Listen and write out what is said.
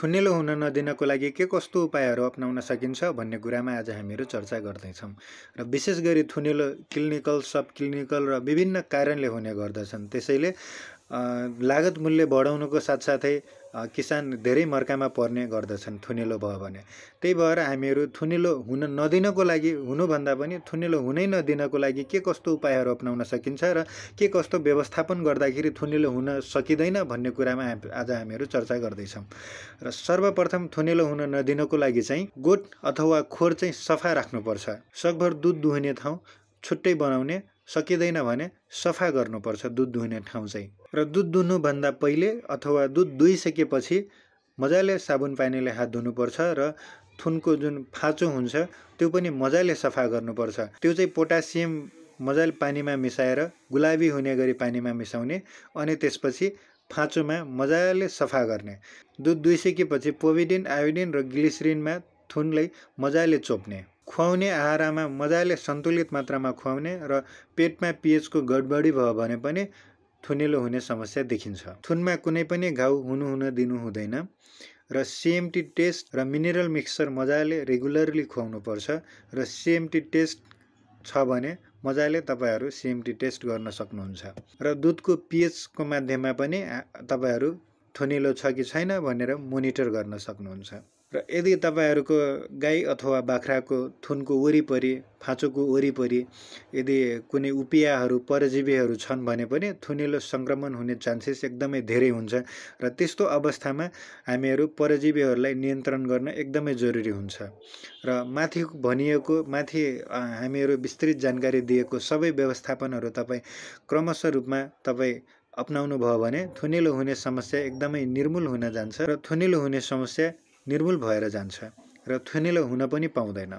थुनेलो हुन नदिनको लागि के कस्तो उपायहरू अप्नाउन सकिन्छ भन्ने कुरामा आज हामीहरू चर्चा गर्दैछौँ र विशेष गरी थुनेलो क्लिनिकल सब क्लिनिकल र विभिन्न कारणले हुने गर्दछन् त्यसैले लागत मूल्य बढाउनुको साथसाथै किसान धेरै मर्कामा पर्ने गर्दछन् थुनेलो भयो भने त्यही भएर हामीहरू थुनेलो हुन नदिनको लागि हुनुभन्दा पनि थुनेलो हुनै नदिनको लागि के कस्तो उपायहरू अप्नाउन सकिन्छ र के कस्तो व्यवस्थापन गर्दाखेरि थुनेलो हुन सकिँदैन भन्ने कुरामा आज हामीहरू चर्चा गर्दैछौँ र सर्वप्रथम थुनेलो हुन नदिनको लागि चाहिँ गोठ अथवा खोर चाहिँ सफा राख्नुपर्छ सकभर दुध दुहुने ठाउँ छुट्टै बनाउने सकिँदैन भने सफा गर्नुपर्छ दुध धुने ठाउँ चाहिँ र दुध दुहनुभन्दा पहिले अथवा दुध दुइसकेपछि मजाले साबुन पानीले हात धुनुपर्छ र थुनको जुन फाँचो हुन्छ त्यो पनि मजाले सफा गर्नुपर्छ त्यो चाहिँ पोटासियम मजाले पानीमा मिसाएर गुलाबी हुने गरी पानीमा मिसाउने अनि त्यसपछि फाँचोमा मजाले सफा गर्ने दुध दुइसकेपछि पोभिडिन आयोडिन र ग्लिसरिनमा थुनलाई मजाले चोप्ने खुवाउने आहारामा मजाले सन्तुलित मात्रामा खुवाउने र पेटमा पिएचको गडबडी भयो भने पनि थुनेलो हुने समस्या देखिन्छ थुनमा कुनै पनि घाउ हुनु दिनु हुँदैन र सिएमटी टेस्ट र मिनरल मिक्सचर मजाले रेगुलरली खुवाउनु पर्छ र सिएमटी टेस्ट छ भने मजाले तपाईँहरू सिएमटी टेस्ट गर्न सक्नुहुन्छ र दुधको पिएचको माध्यममा पनि तपाईँहरू थुनिलो छ कि छैन भनेर मोनिटर गर्न सक्नुहुन्छ र यदि तपाईँहरूको गाई अथवा बाख्राको थुनको वरिपरि फाँचोको वरिपरि यदि कुनै उपियाहरू परजीवीहरू छन् भने पनि थुनिलो सङ्क्रमण हुने चान्सेस एकदमै धेरै हुन्छ र त्यस्तो अवस्थामा हामीहरू परजीवीहरूलाई नियन्त्रण गर्न एकदमै जरुरी हुन्छ र माथि भनिएको माथि हामीहरू विस्तृत जानकारी दिएको सबै व्यवस्थापनहरू तपाईँ क्रमशः रूपमा तपाईँ अप्नाउनु भयो भने थुनिलो हुने समस्या एकदमै निर्मूल हुन जान्छ र थुनिलो हुने समस्या निर्मूल भएर जान्छ र थुनिलो हुन पनि पाउँदैन